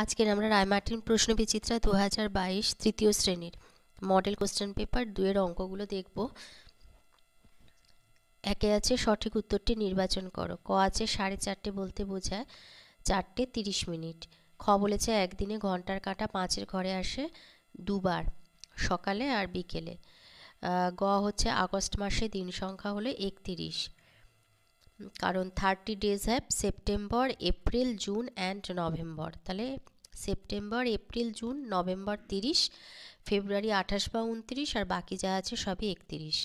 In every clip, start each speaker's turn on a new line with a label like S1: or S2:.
S1: আজকের আমরা রায়মার্টিন প্রশ্ন বিচিত্রা দু হাজার বাইশ তৃতীয় শ্রেণীর মডেল কোশ্চেন পেপার দুয়ের অঙ্কগুলো দেখব একে আছে সঠিক উত্তরটি নির্বাচন করো ক আছে সাড়ে চারটে বলতে বোঝায় চারটে তিরিশ মিনিট খ বলেছে একদিনে ঘন্টার কাটা পাঁচের ঘরে আসে দুবার সকালে আর বিকেলে গ হচ্ছে আগস্ট মাসে দিন সংখ্যা হলো একতিরিশ কারণ thirty days hath September April June and November তাহলে সেপ্টেম্বর এপ্রিল জুন নভেম্বর তিরিশ ফেব্রুয়ারি আঠাশ বা উনত্রিশ আর বাকি যা আছে সবই একত্রিশ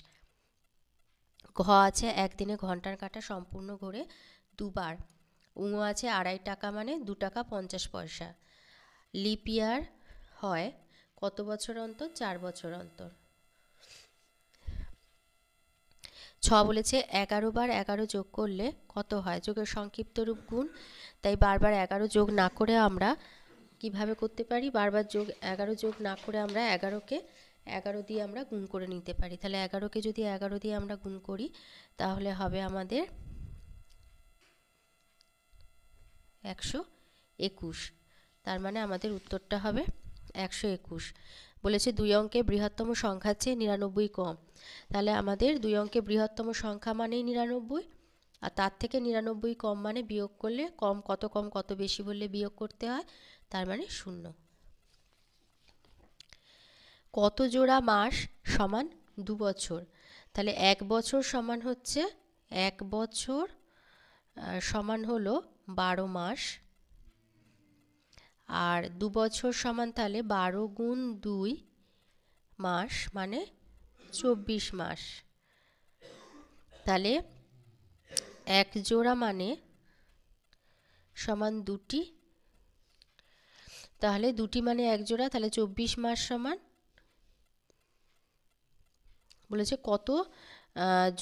S1: ঘ আছে একদিনে ঘন্টার কাটা সম্পূর্ণ ঘোরে দুবার উঙো আছে আড়াই টাকা মানে দু টাকা পঞ্চাশ পয়সা লিপিয়ার হয় কত বছর অন্তর চার বছর অন্তর ছ বলেছে এগারো বার এগারো যোগ করলে কত হয় যোগের সংক্ষিপ্ত রূপ গুণ তাই বারবার এগারো যোগ না করে আমরা কিভাবে করতে পারি বারবার যোগ এগারো যোগ না করে আমরা এগারোকে এগারো দিয়ে আমরা গুণ করে নিতে পারি তাহলে এগারোকে যদি এগারো দিয়ে আমরা গুণ করি তাহলে হবে আমাদের একশো একুশ তার মানে আমাদের উত্তরটা হবে একশো একুশ বলেছে দুই অঙ্কে বৃহত্তম সংখ্যার চেয়ে নিরানব্বই কম তাহলে আমাদের দুই অঙ্কে বৃহত্তম সংখ্যা মানেই নিরানব্বই আর তার থেকে নিরানব্বই কম মানে বিয়োগ করলে কম কত কম কত বেশি বললে বিয়োগ করতে হয় তার মানে শূন্য কত জোড়া মাস সমান দু বছর তাহলে এক বছর সমান হচ্ছে এক বছর সমান হলো বারো মাস আর দু বছর সমান তাহলে বারো গুণ দুই মাস মানে চব্বিশ মাস তাহলে এক জোড়া মানে সমান দুটি তাহলে দুটি মানে এক জোড়া তাহলে চব্বিশ মাস সমান বলেছে কত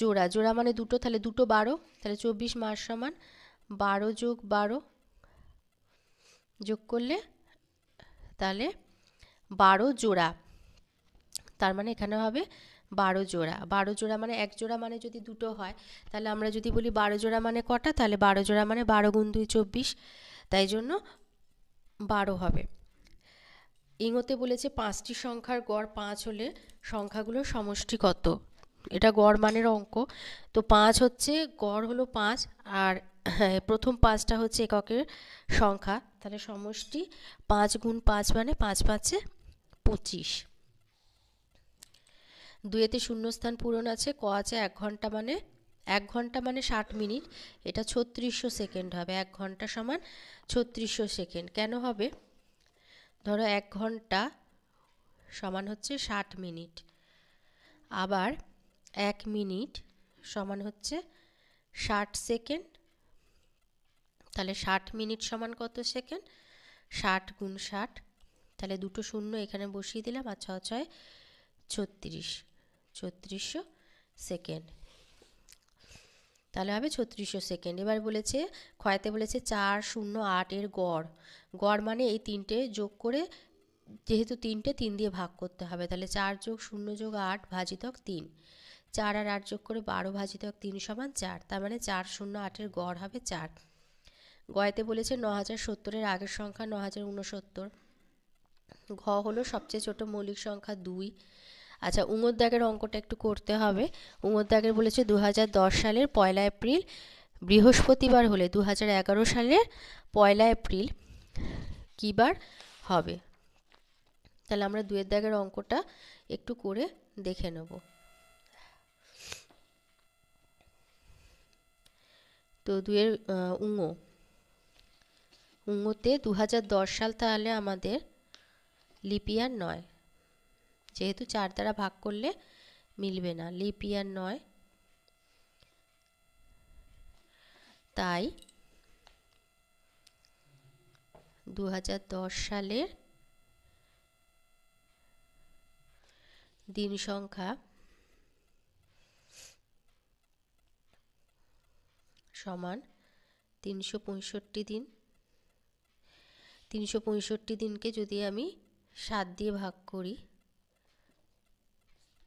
S1: জোড়া জোড়া মানে দুটো তাহলে দুটো বারো তাহলে চব্বিশ মাস সমান বারো যোগ বারো যোগ করলে তাহলে বারো জোড়া তার মানে এখানে হবে বারো জোড়া বারো জোড়া মানে এক জোড়া মানে যদি দুটো হয় তাহলে আমরা যদি বলি বারো জোড়া মানে কটা তাহলে বারো জোড়া মানে বারো গুণ দুই চব্বিশ তাই জন্য বারো হবে ইংতে বলেছে পাঁচটি সংখ্যার গড় পাঁচ হলে সংখ্যাগুলোর সমষ্টি কত এটা গড় মানের অঙ্ক তো পাঁচ হচ্ছে গড় হলো পাঁচ আর হ্যাঁ, প্রথম পাঁচটা হচ্ছে এককের সংখ্যা তাহলে সমষ্টি পাঁচ গুণ পাঁচ মানে পাঁচ পাঁচে পঁচিশ দুয়েতে শূন্যস্থান পূরণ আছে ক আছে এক ঘন্টা মানে এক ঘন্টা মানে ষাট মিনিট এটা ছত্রিশশো সেকেন্ড হবে এক ঘন্টা সমান ছত্রিশশো সেকেন্ড কেন হবে ধরো এক ঘন্টা সমান হচ্ছে ষাট মিনিট আবার এক মিনিট সমান হচ্ছে ষাট সেকেন্ড তাহলে ষাট মিনিট সমান কত সেকেন্ড ষাট গুণ ষাট তাহলে দুটো শূন্য এখানে বসিয়ে দিলাম আর ছয় ছয় ছত্রিশ ছত্রিশশো সেকেন্ড তাহলে হবে ছত্রিশশো সেকেন্ড এবার বলেছে ক্ষয়তে বলেছে চার শূন্য আটের গড় গড় মানে এই তিনটে যোগ করে যেহেতু তিনটে তিন দিয়ে ভাগ করতে হবে তাহলে চার যোগ শূন্য যোগ আট ভাজিতক তিন চার আর আট যোগ করে বারো ভাজিতক তিন সমান চার তার মানে চার শূন্য আটের গড় হবে চার গয়েতে বলেছে ন হাজার সত্তরের আগের সংখ্যা ন হাজার উনসত্তর ঘ হলো সবচেয়ে ছোট মৌলিক সংখ্যা দুই আচ্ছা উমদ্যাগের অঙ্কটা একটু করতে হবে উমদ্যাগের বলেছে দু সালের পয়লা এপ্রিল বৃহস্পতিবার হলে দু সালের পয়লা এপ্রিল কী বার হবে তাহলে আমরা দুয়ের দাগের অঙ্কটা একটু করে দেখে নেব তো দুয়ের উঙো উঙ্গোতে দু সাল তাহলে আমাদের লিপিয়ার নয় যেহেতু চার দ্বারা ভাগ করলে মিলবে না লিপিয়ার নয় তাই দু সালের দিন সংখ্যা সমান তিনশো দিন তিনশো পঁয়ষট্টি দিনকে যদি আমি সাত দিয়ে ভাগ করি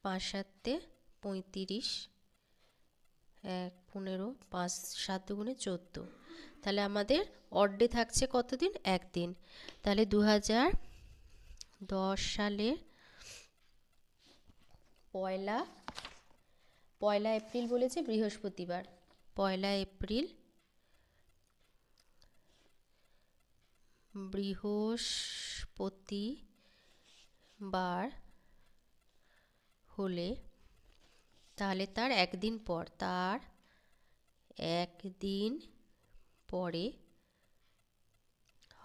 S1: পাঁচ সাতে পঁয়ত্রিশ এক পনেরো পাঁচ সাত দুগুণে চোদ্দো তাহলে আমাদের অর্ডে থাকছে কতদিন একদিন তাহলে দু হাজার দশ সালে পয়লা পয়লা এপ্রিল বলেছে বৃহস্পতিবার পয়লা এপ্রিল বৃহস্পতিবার হলে তাহলে তার একদিন পর তার একদিন পরে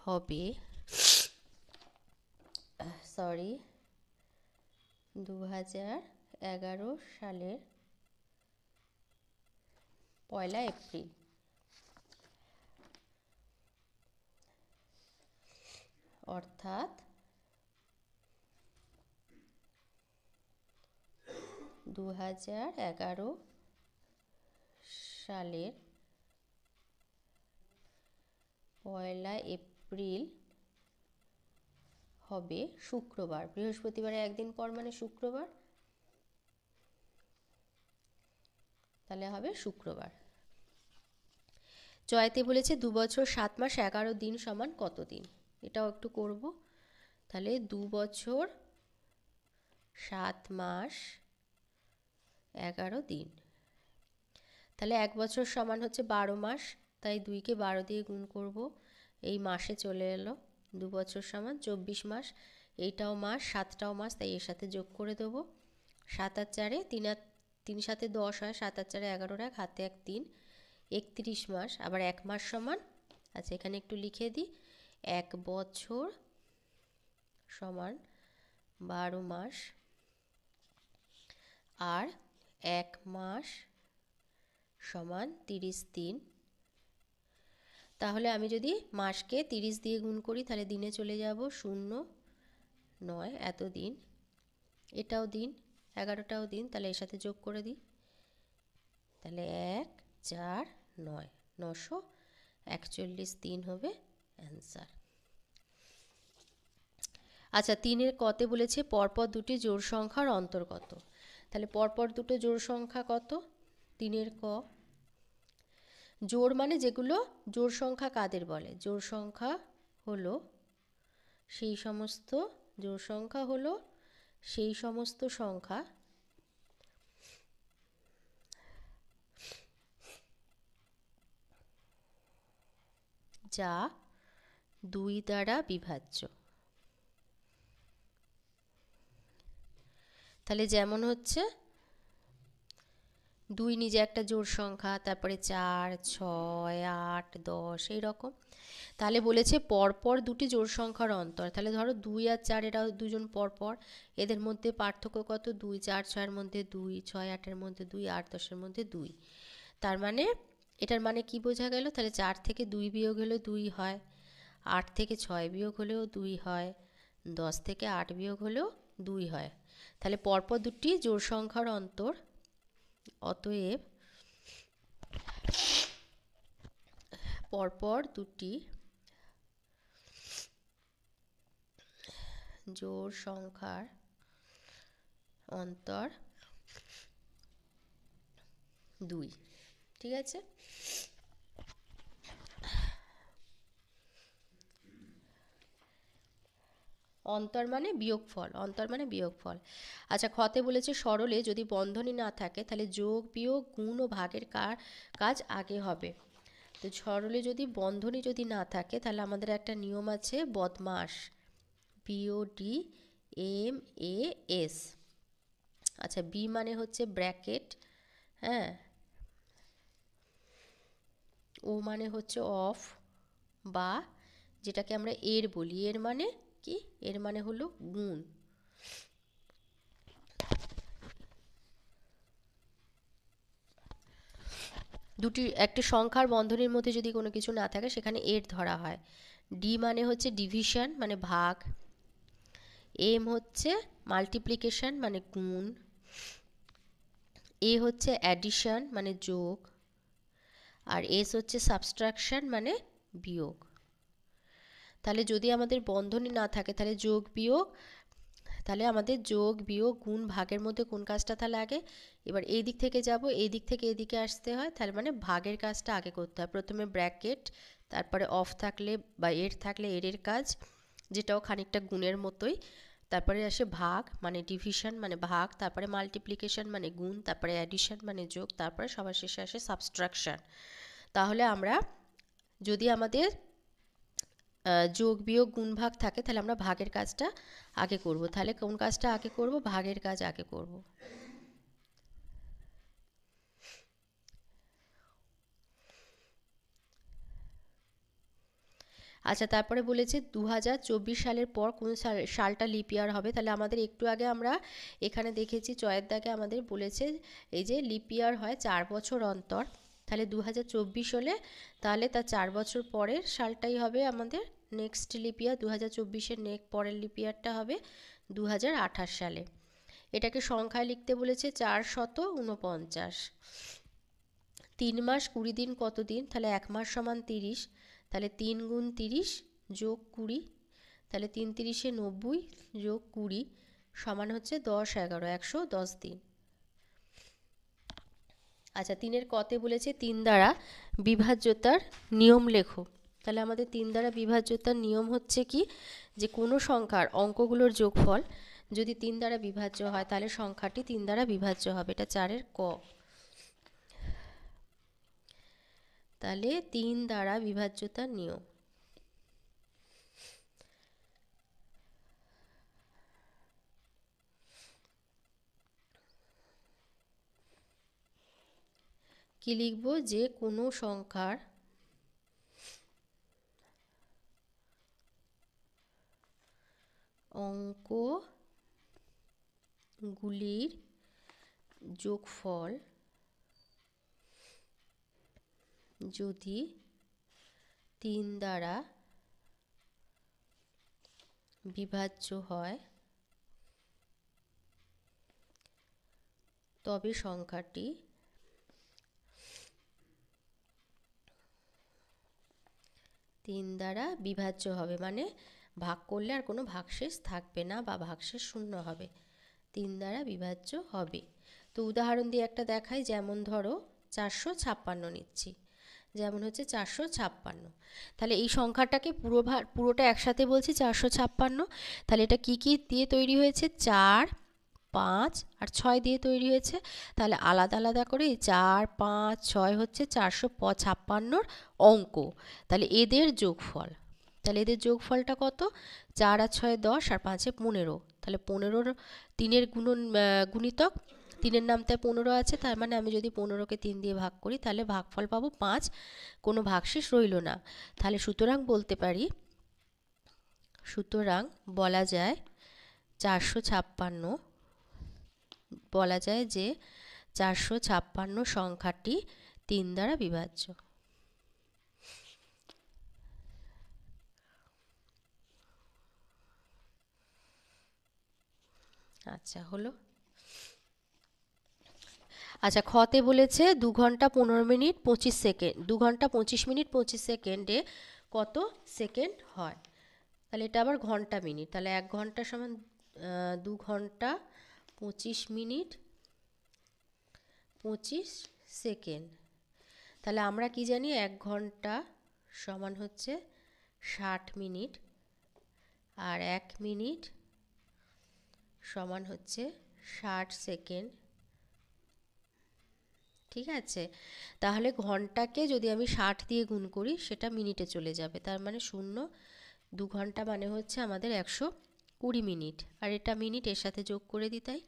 S1: হবে সরি দু হাজার এগারো সালের পয়লা এপ্রিল অর্থাৎ দু হাজার এগারো সালের পয়লা এপ্রিল হবে শুক্রবার বৃহস্পতিবারে একদিন পর মানে শুক্রবার তাহলে হবে শুক্রবার জয়তে বলেছে দু বছর সাত মাস এগারো দিন সমান কত দিন এটাও একটু করব তাহলে দু বছর সাত মাস এগারো দিন তাহলে এক বছর সমান হচ্ছে বারো মাস তাই দুইকে বারো দিয়ে গুণ করব এই মাসে চলে এলো দু বছর সমান চব্বিশ মাস এইটাও মাস সাতটাও মাস তাই এর সাথে যোগ করে দেবো সাত আর চারে তিন আর তিন সাথে দশ হয় সাত আর চারে এগারোর এক হাতে এক তিন একত্রিশ মাস আবার এক মাস সমান আচ্ছা এখানে একটু লিখে দিই এক বছর সমান বারো মাস আর এক মাস সমান তিরিশ দিন তাহলে আমি যদি মাসকে তিরিশ দিয়ে গুণ করি তাহলে দিনে চলে যাব শূন্য নয় এত দিন এটাও দিন এগারোটাও দিন তাহলে এর সাথে যোগ করে দিই তাহলে এক চার নয় নশো একচল্লিশ দিন হবে অ্যান্সার আচ্ছা তিনের কতে বলেছে পরপর দুটি জোর সংখ্যার অন্তর্গত তাহলে পরপর দুটো জোর সংখ্যা কত তিনের ক জোর মানে যেগুলো জোর সংখ্যা কাদের বলে জোর সংখ্যা হলো সেই সমস্ত জোর সংখ্যা হলো সেই সমস্ত সংখ্যা যা দুই দ্বারা বিভাজ্য তাহলে যেমন হচ্ছে দুই নিজে একটা জোর সংখ্যা তারপরে চার ছয় আট দশ এই রকম তাহলে বলেছে পরপর দুটি জোর সংখ্যার অন্তর তাহলে ধরো দুই আর চার এরা দুজন পরপর এদের মধ্যে পার্থক্য কত দুই চার ছয়ের মধ্যে দুই ছয় আটের মধ্যে দুই আট দশের মধ্যে দুই তার মানে এটার মানে কি বোঝা গেল তাহলে চার থেকে দুই বিয়োগ হলে দুই হয় আট থেকে ছয় বিয়োগ হলেও দুই হয় দশ থেকে আট বিয়োগ হলেও দুই হয় তাহলে পরপর দুটি জোর সংখ্যার অন্তর অতএব পরপর দুটি জোর সংখ্যার অন্তর দুই ঠিক আছে অন্তর মানে বিয়োগফল অন্তর মানে বিয়োগফল আচ্ছা খতে বলেছে সরলে যদি বন্ধনী না থাকে তাহলে যোগ বিয়োগ গুণ ও ভাগের কাজ আগে হবে তো সরলে যদি বন্ধনী যদি না থাকে তাহলে আমাদের একটা নিয়ম আছে বদমাস বিওডি এম এ এস আচ্ছা বি মানে হচ্ছে ব্র্যাকেট হ্যাঁ ও মানে হচ্ছে অফ বা যেটাকে আমরা এর বলি এর মানে কি এর মানে হলো গুণ দুটি একটি সংখ্যার বন্ধনীর মধ্যে যদি কোনো কিছু না থাকে সেখানে এর ধরা হয় ডি মানে হচ্ছে ডিভিশন মানে ভাগ এম হচ্ছে মাল্টিপ্লিকেশন মানে গুণ এ হচ্ছে অ্যাডিশন মানে যোগ আর এস হচ্ছে সাবস্ট্রাকশন মানে বিয়োগ তাহলে যদি আমাদের বন্ধনই না থাকে তাহলে যোগ বিয়োগ তাহলে আমাদের যোগ বিয়োগ গুণ ভাগের মধ্যে কোন কাজটা তাহলে আগে এবার এই দিক থেকে যাব এই দিক থেকে এদিকে আসতে হয় তাহলে মানে ভাগের কাজটা আগে করতে হয় প্রথমে ব্র্যাকেট তারপরে অফ থাকলে বা এর থাকলে এর এর কাজ যেটাও খানিকটা গুণের মতোই তারপরে আসে ভাগ মানে ডিভিশন মানে ভাগ তারপরে মাল্টিপ্লিকেশন মানে গুণ তারপরে অ্যাডিশন মানে যোগ তারপরে সবার শেষে আসে সাবস্ট্রাকশান তাহলে আমরা যদি আমাদের যোগ বিয়োগ গুণ ভাগ থাকে তাহলে আমরা ভাগের কাজটা আগে করব তাহলে কোন কাজটা আগে করব ভাগের কাজ আগে করব আচ্ছা তারপরে বলেছে দু সালের পর কোন সাল সালটা লিপ ইয়ার হবে তাহলে আমাদের একটু আগে আমরা এখানে দেখেছি চয়ের দাগে আমাদের বলেছে এই যে লিপ ইয়ার হয় চার বছর অন্তর তাহলে দু হলে তাহলে তার চার বছর পরের সালটাই হবে আমাদের নেক্সট লিপিয়ার দু হাজার চব্বিশের নেক পরের লিপিয়ারটা হবে দু সালে এটাকে সংখ্যায় লিখতে বলেছে চার শত উনপঞ্চাশ তিন মাস কুড়ি দিন কত দিন তাহলে এক মাস সমান তিরিশ তাহলে তিন গুণ তিরিশ যোগ কুড়ি তাহলে তিন তিরিশে নব্বই যোগ কুড়ি সমান হচ্ছে দশ এগারো একশো দশ দিন আচ্ছা তিনের কতে বলেছে তিন দ্বারা বিভাজ্যতার নিয়ম লেখো তাহলে আমাদের তিন দ্বারা বিভাজ্যতার নিয়ম হচ্ছে কি যে কোনো সংখ্যার অঙ্কগুলোর যোগফল যদি তিন দ্বারা বিভাজ্য হয় তাহলে সংখ্যাটি তিন দ্বারা বিভাজ্য হবে এটা চারের ক তাহলে তিন দ্বারা বিভাজ্যতার নিয়ম কী লিখব যে কোনো সংখ্যার অঙ্কগুলির যোগফল যদি তিন দ্বারা বিভাজ্য হয় তবে সংখ্যাটি তিন দ্বারা বিভাজ্য হবে মানে ভাগ করলে আর কোনো ভাগশেষ থাকবে না বা ভাগশেষ শূন্য হবে তিন দ্বারা বিভাজ্য হবে তো উদাহরণ দিয়ে একটা দেখাই যেমন ধরো চারশো ছাপ্পান্ন নিচ্ছি যেমন হচ্ছে চারশো ছাপ্পান্ন তাহলে এই সংখ্যাটাকে পুরো পুরোটা একসাথে বলছি চারশো ছাপ্পান্ন তাহলে এটা কি কি দিয়ে তৈরি হয়েছে চার পাঁচ আর ছয় দিয়ে তৈরি হয়েছে তাহলে আলাদা আলাদা করে চার পাঁচ ছয় হচ্ছে চারশো প ছাপ্পান্নর অঙ্ক তাহলে এদের যোগফল তাহলে এদের যোগফলটা কত চার আর ছয় দশ আর পাঁচে পনেরো তাহলে পনেরোর তিনের গুণন গুণিতক তিনের নামতে পনেরো আছে তার মানে আমি যদি পনেরোকে তিন দিয়ে ভাগ করি তাহলে ভাগফল পাবো পাঁচ কোনো ভাগশেষ রইল না তাহলে সুতরাং বলতে পারি সুতরাং বলা যায় চারশো ছাপ্পান্ন বলা যায় যে চারশো ছাপ্পান্ন সংখ্যাটি তিন দ্বারা বিভাজ্য আচ্ছা হলো আচ্ছা খতে বলেছে দু ঘন্টা পনেরো মিনিট পঁচিশ সেকেন্ড দু ঘন্টা পঁচিশ মিনিট পঁচিশ সেকেন্ডে কত সেকেন্ড হয় তাহলে এটা আবার ঘন্টা মিনিট তাহলে এক ঘন্টা সমান দু ঘন্টা পঁচিশ মিনিট পঁচিশ সেকেন্ড তাহলে আমরা কি জানি এক ঘন্টা সমান হচ্ছে ষাট মিনিট আর এক মিনিট সমান হচ্ছে ষাট সেকেন্ড ঠিক আছে তাহলে ঘন্টাকে যদি আমি ষাট দিয়ে গুণ করি সেটা মিনিটে চলে যাবে তার মানে শূন্য দু ঘন্টা মানে হচ্ছে আমাদের একশো কুড়ি মিনিট আর এটা মিনিট এর সাথে যোগ করে দিই তাই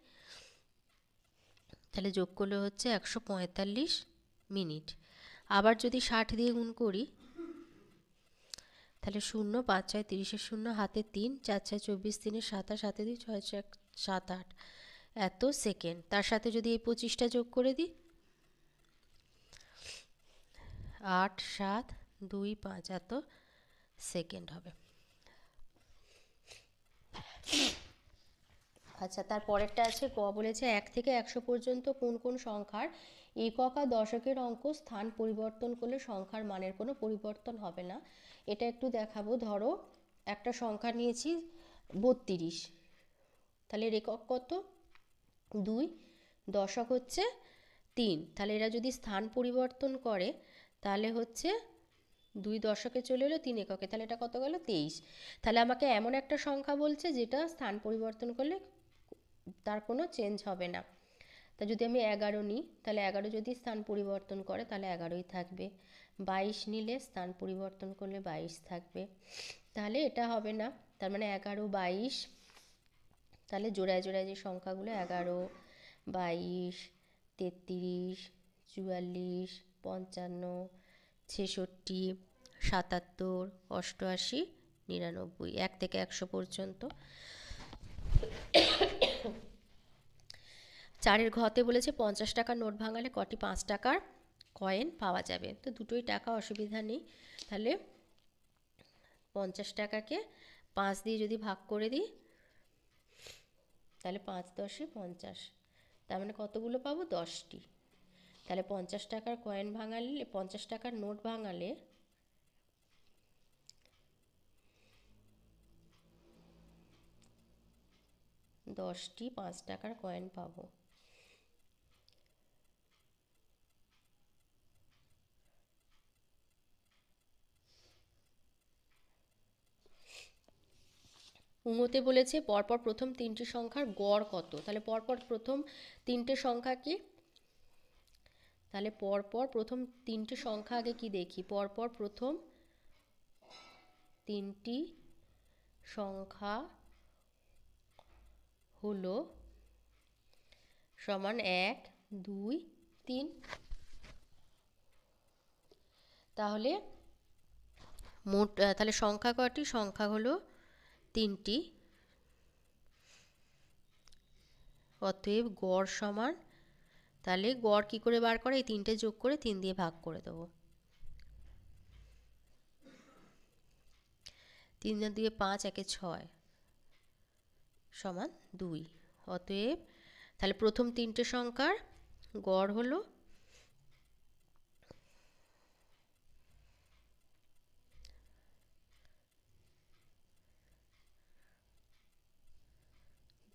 S1: তাহলে যোগ করলে হচ্ছে একশো পঁয়তাল্লিশ মিনিট আবার যদি ষাট দিয়ে গুণ করি তাহলে শূন্য পাঁচ ছয় তিরিশের শূন্য হাতে তিন চার ছয় চব্বিশ তিনে সাতাশ হাতে দিই ছয় ছয় সাত আট এত সেকেন্ড তার সাথে যদি এই পঁচিশটা যোগ করে দিই আট সাত দুই পাঁচ এত সেকেন্ড হবে আচ্ছা তার পরেরটা আছে ক বলেছে এক থেকে একশো পর্যন্ত কোন কোন সংখ্যার একক আর দশকের অঙ্ক স্থান পরিবর্তন করলে সংখ্যার মানের কোনো পরিবর্তন হবে না এটা একটু দেখাবো ধরো একটা সংখ্যা নিয়েছি বত্রিশ তাহলে একক কত দুই দশক হচ্ছে তিন তাহলে এরা যদি স্থান পরিবর্তন করে তাহলে হচ্ছে দুই দশকে চলে এলো তিন এককে তাহলে এটা কত গেলো তেইশ তাহলে আমাকে এমন একটা সংখ্যা বলছে যেটা স্থান পরিবর্তন করলে তার কোনো চেঞ্জ হবে না তা যদি আমি এগারো নিই তাহলে এগারো যদি স্থান পরিবর্তন করে তাহলে এগারোই থাকবে বাইশ নিলে স্থান পরিবর্তন করলে বাইশ থাকবে তাহলে এটা হবে না তার মানে এগারো বাইশ তাহলে জোড়ায় জোড়ায় যে সংখ্যাগুলো এগারো বাইশ তেত্রিশ চুয়াল্লিশ পঞ্চান্ন ছেষট্টি সাতাত্তর অষ্টআশি নিরানব্বই এক থেকে একশো পর্যন্ত চারের ঘতে বলেছে পঞ্চাশ টাকার নোট ভাঙালে কটি পাঁচ টাকার কয়েন পাওয়া যাবে তো দুটোই টাকা অসুবিধা নেই তাহলে পঞ্চাশ টাকাকে পাঁচ দিয়ে যদি ভাগ করে দিই তাহলে পাঁচ দশে পঞ্চাশ তার মানে কতগুলো পাবো দশটি তাহলে পঞ্চাশ টাকার কয়েন ভাঙালে পঞ্চাশ টাকার নোট ভাঙালে দশটি পাঁচ টাকার কয়েন পাবো উমতে বলেছে পরপর প্রথম তিনটি সংখ্যার গড় কত তাহলে পরপর প্রথম তিনটে সংখ্যা কি তাহলে পরপর প্রথম তিনটে সংখ্যা আগে কি দেখি পরপর প্রথম তিনটি সংখ্যা হলো সমান এক দুই তিন তাহলে মোট তাহলে সংখ্যা কটি সংখ্যা হলো তিনটি অতএব গড় সমান তাহলে গড় কি করে বার করে এই তিনটে যোগ করে তিন দিয়ে ভাগ করে দেব তিন দিয়ে পাঁচ একে ছয় সমান দুই অতএব তাহলে প্রথম তিনটে সংখ্যার গড় হলো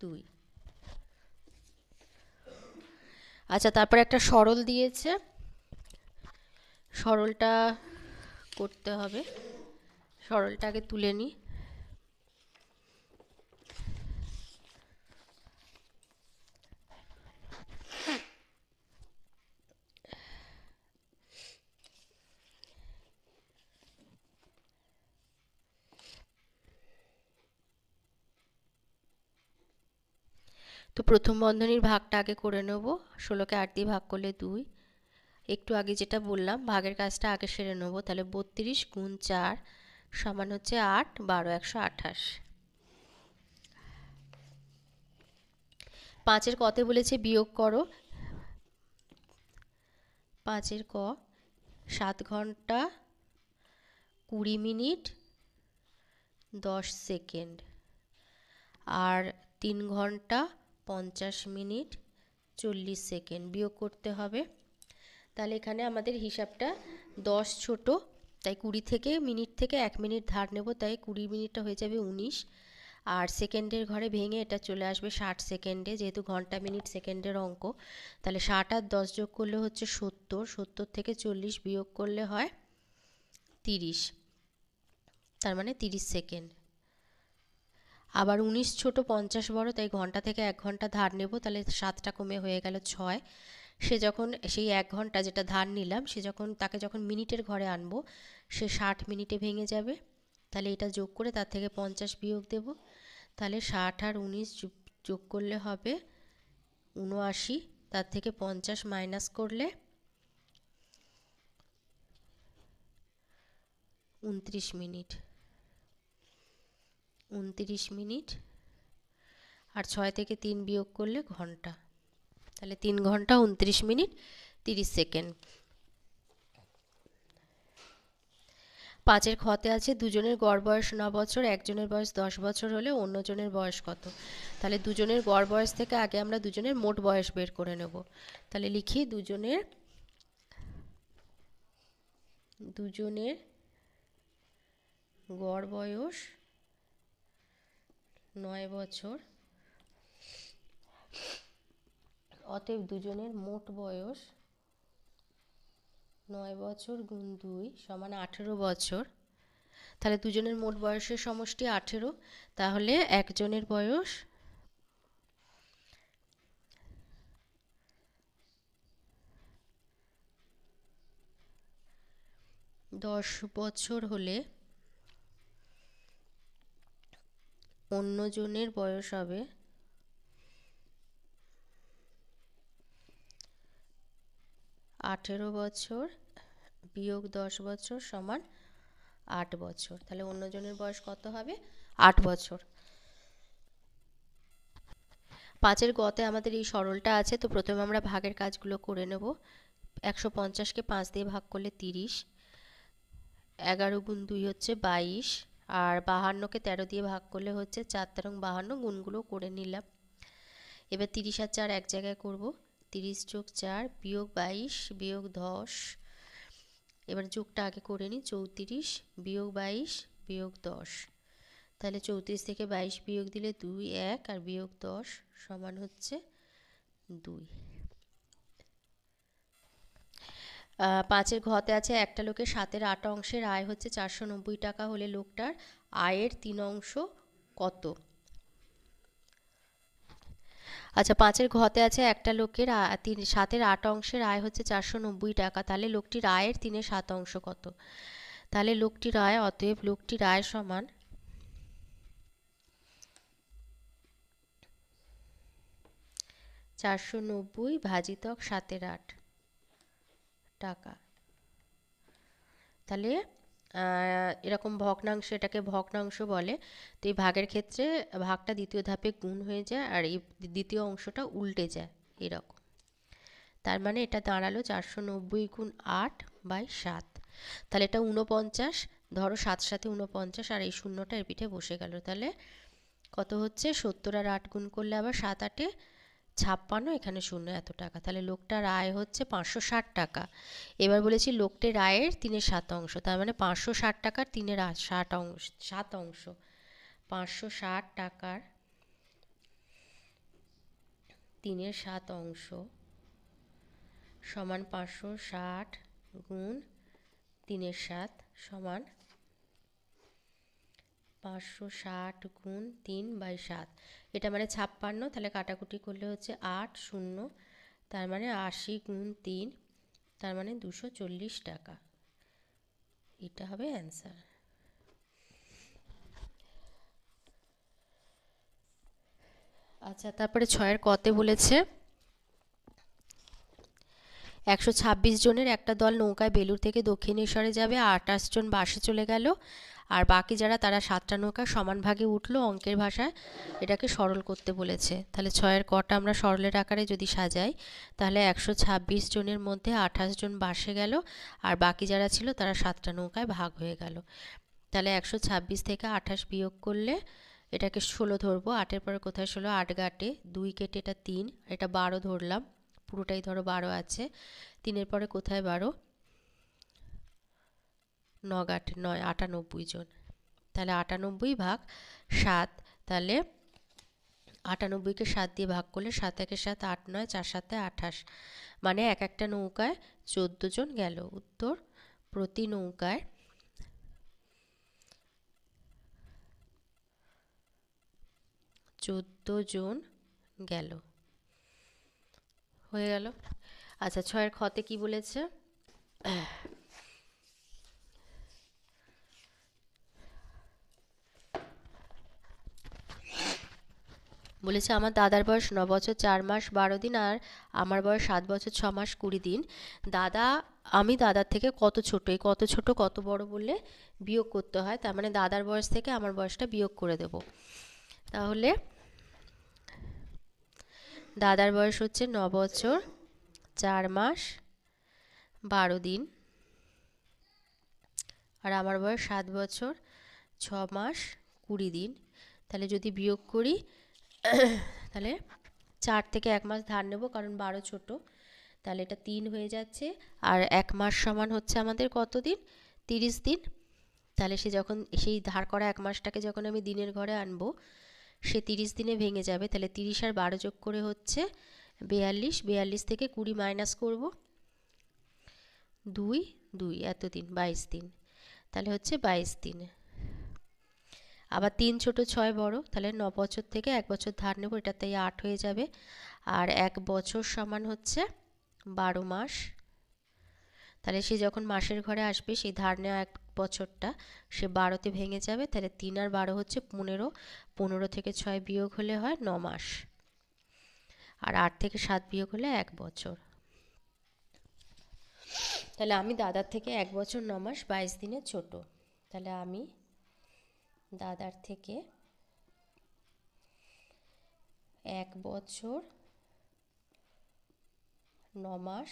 S1: দুই আচ্ছা তারপরে একটা সরল দিয়েছে সরলটা করতে হবে সরলটাকে তুলে নিই তো প্রথম বন্ধনীর ভাগটা আগে করে নেব ষোলোকে আট দিয়ে ভাগ করলে দুই একটু আগে যেটা বললাম ভাগের কাজটা আগে সেরে নেব তাহলে বত্রিশ গুণ চার সমান হচ্ছে আট বারো একশো আঠাশ পাঁচের কতে বলেছে বিয়োগ করো পাঁচের ক সাত ঘন্টা কুড়ি মিনিট দশ সেকেন্ড আর তিন ঘন্টা পঞ্চাশ মিনিট চল্লিশ সেকেন্ড বিয়োগ করতে হবে তাহলে এখানে আমাদের হিসাবটা দশ ছোট তাই কুড়ি থেকে মিনিট থেকে এক মিনিট ধার নেব তাই কুড়ি মিনিটটা হয়ে যাবে উনিশ আর সেকেন্ডের ঘরে ভেঙে এটা চলে আসবে ষাট সেকেন্ডে যেহেতু ঘন্টা মিনিট সেকেন্ডের অঙ্ক তাহলে ষাট আর দশ যোগ করলে হচ্ছে সত্তর সত্তর থেকে চল্লিশ বিয়োগ করলে হয় তিরিশ তার মানে তিরিশ সেকেন্ড আবার উনিশ ছোট পঞ্চাশ বড় তাই ঘন্টা থেকে এক ঘন্টা ধার নেব তাহলে সাতটা কমে হয়ে গেল ছয় সে যখন সেই এক ঘন্টা যেটা ধার নিলাম সে যখন তাকে যখন মিনিটের ঘরে আনবো সে ষাট মিনিটে ভেঙে যাবে তাহলে এটা যোগ করে তার থেকে পঞ্চাশ বিয়োগ দেব তাহলে ষাট আর উনিশ যোগ করলে হবে উনআশি তার থেকে পঞ্চাশ মাইনাস করলে উনত্রিশ মিনিট উনতিরিশ মিনিট আর ছয় থেকে তিন বিয়োগ করলে ঘন্টা তাহলে তিন ঘন্টা উনত্রিশ মিনিট তিরিশ সেকেন্ড পাঁচের ক্ষতে আছে দুজনের গড় বয়স ন বছর একজনের বয়স দশ বছর হলে অন্যজনের বয়স কত তাহলে দুজনের গড় বয়স থেকে আগে আমরা দুজনের মোট বয়স বের করে নেব তাহলে লিখি দুজনের দুজনের গড় বয়স নয় বছর অতএব দুজনের মোট বয়স নয় বছর গুণ দুই সমান আঠেরো বছর তাহলে দুজনের মোট বয়সের সমষ্টি আঠেরো তাহলে একজনের বয়স দশ বছর হলে অন্যজনের বয়স হবে আঠেরো বছর বিয়োগ দশ বছর সমান আট বছর তাহলে অন্যজনের বয়স কত হবে আট বছর পাঁচের গতে আমাদের এই সরলটা আছে তো প্রথমে আমরা ভাগের কাজগুলো করে নেব একশো পঞ্চাশকে পাঁচ দিয়ে ভাগ করলে তিরিশ এগারো গুণ দুই হচ্ছে বাইশ আর বাহান্নকে তেরো দিয়ে ভাগ করলে হচ্ছে চার তেরং বাহান্ন গুণগুলো করে নিলাম এবার তিরিশ আর চার এক জায়গায় করব তিরিশ যোগ চার বিয়োগ বাইশ বিয়োগ দশ এবার যোগটা আগে করে নিই চৌত্রিশ বিয়োগ বাইশ বিয়োগ দশ তাহলে চৌত্রিশ থেকে বাইশ বিয়োগ দিলে দুই এক আর বিয়োগ দশ সমান হচ্ছে দুই পাঁচের ঘতে আছে একটা লোকের সাতের আট অংশের আয় হচ্ছে চারশো নব্বই টাকা হলে লোকটার আয়ের তিন অংশ কত আচ্ছা পাঁচের ঘতে আছে একটা লোকের তিন সাতের আট অংশের আয় হচ্ছে চারশো নব্বই টাকা তাহলে লোকটির আয়ের তিনের সাত অংশ কত তাহলে লোকটির আয় অতএব লোকটির আয় সমান চারশো নব্বই ভাজিতক সাতের আট টাকা তাহলে এরকম ভগ্নাংশ এটাকে ভগ্নাংশ বলে তো এই ভাগের ক্ষেত্রে ভাগটা দ্বিতীয় ধাপে গুণ হয়ে যায় আর এই দ্বিতীয় অংশটা উল্টে যায় এরকম তার মানে এটা দাঁড়ালো চারশো নব্বই গুণ আট বাই সাত তাহলে এটা উনপঞ্চাশ ধরো সাত সাথে উনপঞ্চাশ আর এই শূন্যটা এর পিঠে বসে গেল তাহলে কত হচ্ছে সত্তর আর আট গুণ করলে আবার সাত আটে ছাপ্পান্ন এখানে শূন্য এত টাকা তাহলে লোকটার আয় হচ্ছে পাঁচশো ষাট টাকা এবার বলেছি লোকটের আয়ের তিনের সাত অংশ তার মানে পাঁচশো ষাট টাকার তিনের ষাট অংশ সাত অংশ পাঁচশো ষাট টাকার তিনের সাত অংশ সমান পাঁচশো ষাট গুণ তিনের সাত সমান পাঁচশো ষাট গুণ তিন বাই সাত এটা মানে ছাপ্পান্ন তাহলে কাটাকুটি করলে হচ্ছে আট শূন্য তার মানে আশি গুণ তিন তার মানে দুশো চল্লিশ টাকা এটা হবে অ্যান্সার আচ্ছা তারপরে ছয়ের কতে বলেছে একশো জনের একটা দল নৌকায় বেলুর থেকে দক্ষিণেশ্বরে যাবে আটাশ জন বাসে চলে গেল আর বাকি যারা তারা সাতটা নৌকা সমান ভাগে উঠলো অঙ্কের ভাষায় এটাকে সরল করতে বলেছে তাহলে ছয়ের কটা আমরা সরলের আকারে যদি সাজাই তাহলে একশো ছাব্বিশ জনের মধ্যে আঠাশ জন বাসে গেল আর বাকি যারা ছিল তারা সাতটা নৌকায় ভাগ হয়ে গেল তাহলে একশো ছাব্বিশ থেকে আঠাশ বিয়োগ করলে এটাকে ষোলো ধরবো আটের পরে কোথায় ষোলো আট গাটে দুই কেটে এটা তিন এটা বারো ধরলাম পুরোটাই ধরো বারো আছে তিনের পরে কোথায় বারো নগাট নয় আটানব্বই জন তাহলে আটানব্বই ভাগ সাত তাহলে আটানব্বইকে সাত দিয়ে ভাগ করলে সাত একে সাত আট নয় চার সাতে আঠাশ মানে এক একটা নৌকায় চোদ্দো জন গেল উত্তর প্রতি নৌকায় চোদ্দো জন গেল হয়ে গেল আচ্ছা ছয়ের ক্ষতে কি বলেছে বলেছে আমার দাদার বয়স ন বছর চার মাস বারো দিন আর আমার বয়স সাত বছর ছ মাস কুড়ি দিন দাদা আমি দাদার থেকে কত ছোটো এই কত ছোট কত বড় বললে বিয়োগ করতে হয় তার মানে দাদার বয়স থেকে আমার বয়সটা বিয়োগ করে দেব তাহলে দাদার বয়স হচ্ছে ন বছর চার মাস বারো দিন আর আমার বয়স সাত বছর ছ মাস কুড়ি দিন তাহলে যদি বিয়োগ করি তাহলে চার থেকে এক মাস ধার নেব কারণ বারো ছোট তাহলে এটা তিন হয়ে যাচ্ছে আর এক মাস সমান হচ্ছে আমাদের কত দিন তিরিশ দিন তাহলে সে যখন সেই ধার করা এক মাসটাকে যখন আমি দিনের ঘরে আনবো সে তিরিশ দিনে ভেঙে যাবে তাহলে তিরিশ আর বারো যোগ করে হচ্ছে বেয়াল্লিশ বেয়াল্লিশ থেকে কুড়ি মাইনাস করব দুই দুই এত দিন বাইশ দিন তাহলে হচ্ছে বাইশ দিন আবার তিন ছোট ছয় বড় তাহলে ন বছর থেকে এক বছর ধার নেব এটাতে আট হয়ে যাবে আর এক বছর সমান হচ্ছে বারো মাস তাহলে সে যখন মাসের ঘরে আসবে সেই ধার নেওয়া এক বছরটা সে বারোতে ভেঙে যাবে তাহলে তিন আর বারো হচ্ছে পনেরো পনেরো থেকে ছয় বিয়োগ হলে হয় ন মাস আর আট থেকে সাত বিয়োগ হলে এক বছর তাহলে আমি দাদার থেকে এক বছর ন মাস বাইশ দিনে ছোট তাহলে আমি দাদার থেকে এক বছর ন মাস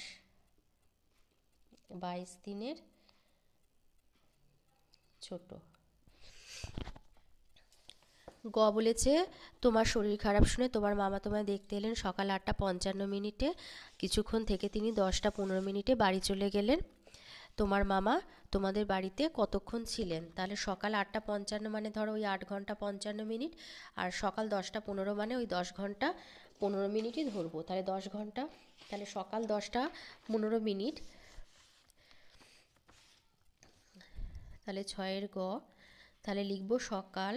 S1: বাইশ দিনের ছোট গ বলেছে তোমার শরীর খারাপ শুনে তোমার মামা তোমায় দেখতে এলেন সকাল আটটা পঞ্চান্ন মিনিটে কিছুক্ষণ থেকে তিনি দশটা পনেরো মিনিটে বাড়ি চলে গেলেন তোমার মামা তোমাদের বাড়িতে কতক্ষণ ছিলেন তাহলে সকাল আটটা পঞ্চান্ন মানে ধরো ওই আট ঘন্টা পঞ্চান্ন মিনিট আর সকাল দশটা পনেরো মানে ওই দশ ঘন্টা পনেরো মিনিটই ধরবো তাহলে দশ ঘন্টা তাহলে সকাল দশটা পনেরো মিনিট তাহলে ছয়ের গ তাহলে লিখব সকাল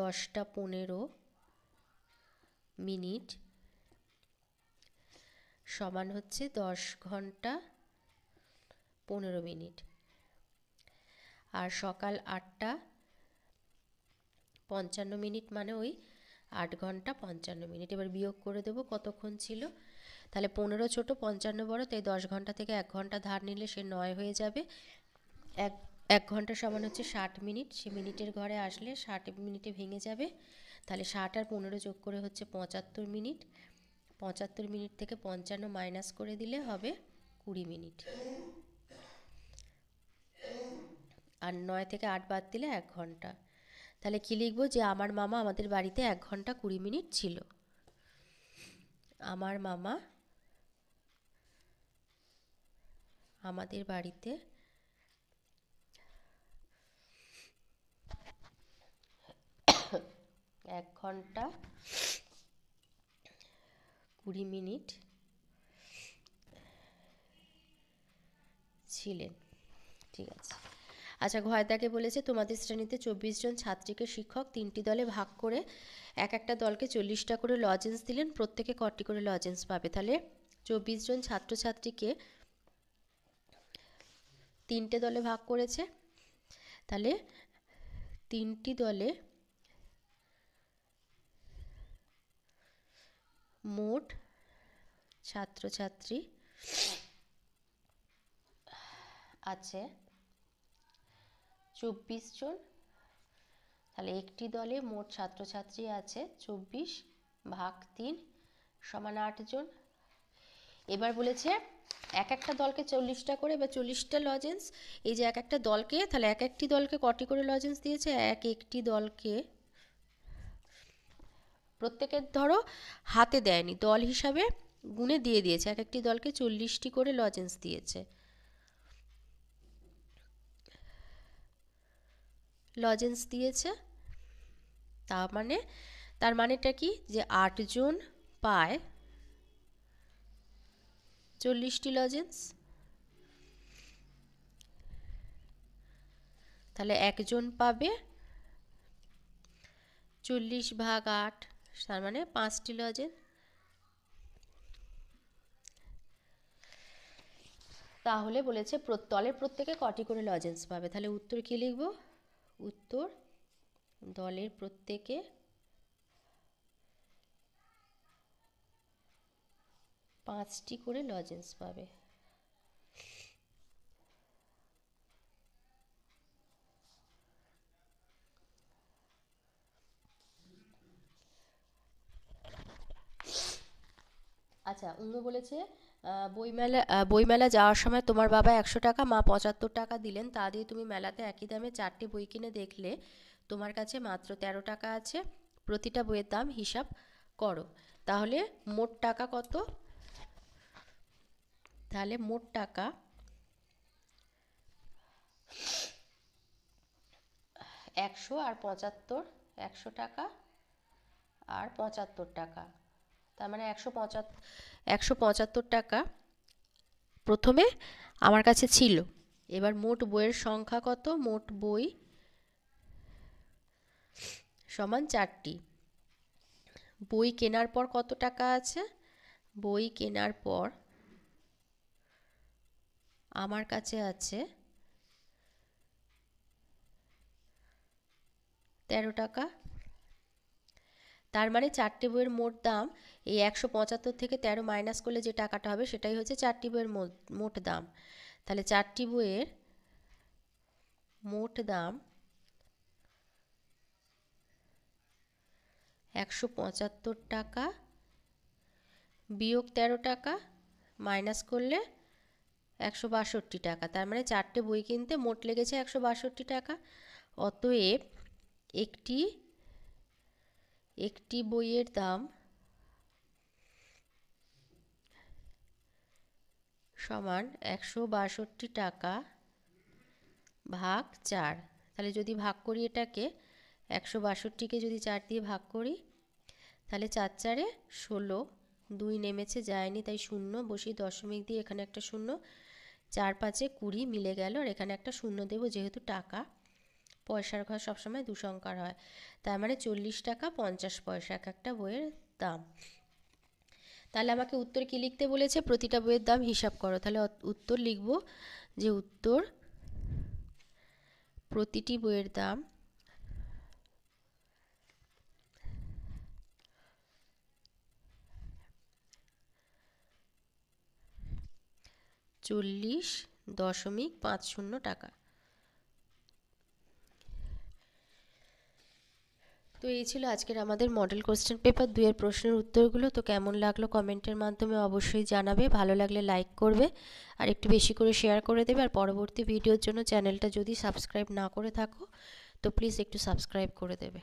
S1: দশটা পনেরো মিনিট সমান হচ্ছে দশ ঘন্টা পনেরো মিনিট আর সকাল আটটা পঞ্চান্ন মিনিট মানে ওই আট ঘন্টা পঞ্চান্ন মিনিট এবার বিয়োগ করে দেবো কতক্ষণ ছিল তাহলে পনেরো ছোটো পঞ্চান্ন বড় তাই দশ ঘন্টা থেকে এক ঘন্টা ধার নিলে সে নয় হয়ে যাবে এক এক ঘন্টা সমান হচ্ছে ষাট মিনিট সে মিনিটের ঘরে আসলে ষাট মিনিটে ভেঙে যাবে তাহলে ষাট আর পনেরো যোগ করে হচ্ছে পঁচাত্তর মিনিট পঁচাত্তর মিনিট থেকে পঞ্চান্ন মাইনাস করে দিলে হবে কুড়ি মিনিট আর নয় থেকে আট বাদ দিলে এক ঘন্টা তাহলে কী লিখব যে আমার মামা আমাদের বাড়িতে এক ঘন্টা কুড়ি মিনিট ছিল আমার মামা আমাদের বাড়িতে এক ঘন্টা কুড়ি মিনিট ছিলেন ঠিক আছে আচ্ছা ঘয়দাকে বলেছে তোমাদের শ্রেণীতে চব্বিশ জন ছাত্রীকে শিক্ষক তিনটি দলে ভাগ করে এক একটা দলকে চল্লিশটা করে লজেন্স দিলেন প্রত্যেকে কটি করে লজেন্স পাবে তাহলে চব্বিশ জন ছাত্রছাত্রীকে তিনটে দলে ভাগ করেছে তাহলে তিনটি দলে মোট ছাত্রছাত্রী আছে চব্বিশ জন তাহলে একটি দলে মোট ছাত্রছাত্রী আছে চব্বিশ ভাগ তিন সমান আটজন এবার বলেছে এক একটা দলকে চল্লিশটা করে বা চল্লিশটা লজেন্স এই যে এক একটা দলকে তাহলে এক একটি দলকে কটি করে লজেন্স দিয়েছে এক একটি দলকে প্রত্যেকের ধরো হাতে দেয়নি দল হিসাবে গুণে দিয়ে দিয়েছে এক একটি দলকে চল্লিশটি করে লজেন্স দিয়েছে লজেন্স দিয়েছে তা মানে তার মানেটা কি যে আটজন পায় চল্লিশটি লজেন্স তাহলে একজন পাবে চল্লিশ ভাগ আট তার মানে পাঁচটি লজেন্স তাহলে বলেছে তলের প্রত্যেকে কটি করে লজেন্স পাবে তাহলে উত্তর কি লিখবো উত্তর দলের প্রত্যেকে পাঁচটি করে লজেন্স পাবে আচ্ছা অন্য বলেছে বইমেলা বইমেলা যাওয়ার সময় তোমার বাবা একশো টাকা মা পঁচাত্তর টাকা দিলেন তা দিয়ে তুমি মেলাতে একই দামে চারটি বই কিনে দেখলে তোমার কাছে মাত্র তেরো টাকা আছে প্রতিটা বইয়ের দাম হিসাব করো তাহলে মোট টাকা কত তাহলে মোট টাকা একশো আর পঁচাত্তর একশো টাকা আর পঁচাত্তর টাকা তার মানে একশো পঁচাত্তর একশো পঁচাত্তর টাকা প্রথমে আমার কাছে ছিল এবার মোট বইয়ের সংখ্যা কত মোট বই সমান চারটি বই কেনার পর কত টাকা আছে বই কেনার পর আমার কাছে আছে তেরো টাকা তার মানে চারটি বইয়ের মোট দাম এই একশো পঁচাত্তর থেকে তেরো মাইনাস করলে যে টাকাটা হবে সেটাই হচ্ছে চারটি বইয়ের মোট দাম তাহলে চারটি বইয়ের মোট দাম একশো পঁচাত্তর টাকা বিয়োগ তেরো টাকা মাইনাস করলে একশো বাষট্টি টাকা তার মানে চারটে বই কিনতে মোট লেগেছে একশো বাষট্টি টাকা অতএব একটি একটি বইয়ের দাম সমান একশো বাষট্টি টাকা ভাগ চার তাহলে যদি ভাগ করি এটাকে একশো বাষট্টিকে যদি চার দিয়ে ভাগ করি তাহলে চার চারে ষোলো দুই নেমেছে যায়নি তাই শূন্য বসি দশমিক দিয়ে এখানে একটা শূন্য চার পাঁচে কুড়ি মিলে গেল আর এখানে একটা শূন্য দেবো যেহেতু টাকা পয়সার ঘর সবসময় দুসংকার হয় তার মানে চল্লিশ টাকা পঞ্চাশ পয়সা এক একটা বইয়ের দাম তাহলে আমাকে উত্তর কি লিখতে বলেছে প্রতিটা বইয়ের দাম হিসাব করো তাহলে উত্তর লিখব যে উত্তর প্রতিটি বইয়ের দাম চল্লিশ দশমিক পাঁচ শূন্য টাকা তো এই ছিল আজকের আমাদের মডেল কোশ্চেন পেপার দুয়ের প্রশ্নের উত্তরগুলো তো কেমন লাগলো কমেন্টের মাধ্যমে অবশ্যই জানাবে ভালো লাগলে লাইক করবে আর একটু বেশি করে শেয়ার করে দেবে আর পরবর্তী ভিডিওর জন্য চ্যানেলটা যদি সাবস্ক্রাইব না করে থাকো তো প্লিজ একটু সাবস্ক্রাইব করে দেবে